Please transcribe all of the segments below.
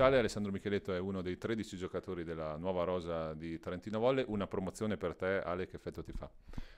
ufficiale, Alessandro Micheletto è uno dei 13 giocatori della nuova rosa di Trentino Volle. Una promozione per te, Ale, che effetto ti fa?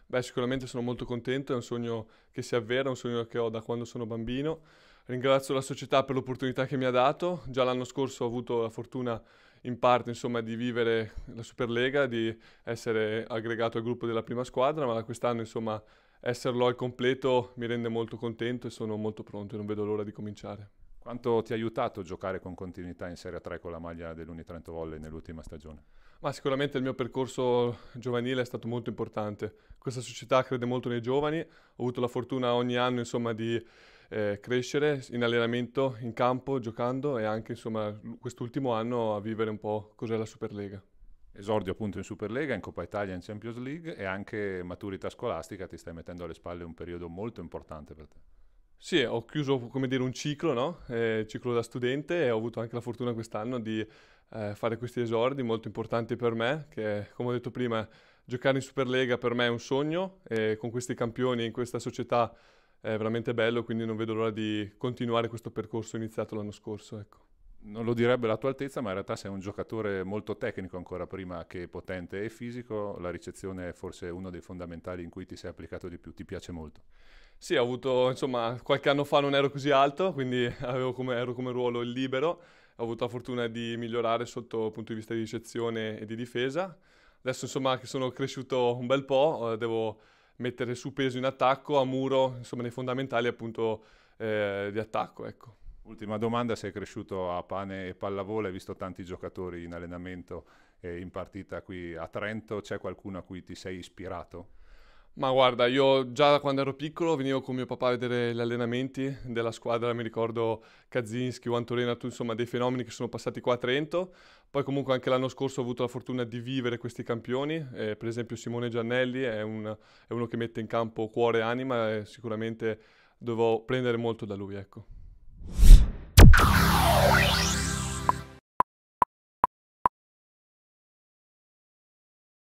Beh, sicuramente sono molto contento, è un sogno che si avvera, un sogno che ho da quando sono bambino. Ringrazio la società per l'opportunità che mi ha dato. Già l'anno scorso ho avuto la fortuna in parte insomma, di vivere la Superlega, di essere aggregato al gruppo della prima squadra, ma quest'anno insomma esserlo al completo mi rende molto contento e sono molto pronto e non vedo l'ora di cominciare. Quanto ti ha aiutato a giocare con continuità in Serie 3 con la maglia dell'Uni dell'Unitrento Volley nell'ultima stagione? Ma sicuramente il mio percorso giovanile è stato molto importante. Questa società crede molto nei giovani, ho avuto la fortuna ogni anno insomma, di eh, crescere in allenamento, in campo, giocando e anche insomma, quest'ultimo anno a vivere un po' cos'è la Superlega. Esordio appunto in Superlega, in Coppa Italia, in Champions League e anche maturità scolastica, ti stai mettendo alle spalle un periodo molto importante per te. Sì, ho chiuso come dire un ciclo, no? Eh, ciclo da studente e ho avuto anche la fortuna quest'anno di eh, fare questi esordi molto importanti per me, che come ho detto prima, giocare in Superlega per me è un sogno e con questi campioni in questa società è veramente bello, quindi non vedo l'ora di continuare questo percorso iniziato l'anno scorso, ecco non lo direbbe la tua altezza, ma in realtà sei un giocatore molto tecnico ancora prima che potente e fisico. La ricezione è forse uno dei fondamentali in cui ti sei applicato di più, ti piace molto. Sì, ho avuto, insomma, qualche anno fa non ero così alto, quindi come, ero come ruolo il libero. Ho avuto la fortuna di migliorare sotto il punto di vista di ricezione e di difesa. Adesso, insomma, che sono cresciuto un bel po', eh, devo mettere su peso in attacco, a muro, insomma, nei fondamentali appunto eh, di attacco, ecco. Ultima domanda, sei cresciuto a pane e pallavolo, hai visto tanti giocatori in allenamento e in partita qui a Trento, c'è qualcuno a cui ti sei ispirato? Ma guarda, io già da quando ero piccolo venivo con mio papà a vedere gli allenamenti della squadra, mi ricordo Kazinski, tu insomma dei fenomeni che sono passati qua a Trento. Poi comunque anche l'anno scorso ho avuto la fortuna di vivere questi campioni, eh, per esempio Simone Giannelli è, un, è, uno che mette in campo cuore e anima e sicuramente dovevo prendere molto da lui, ecco.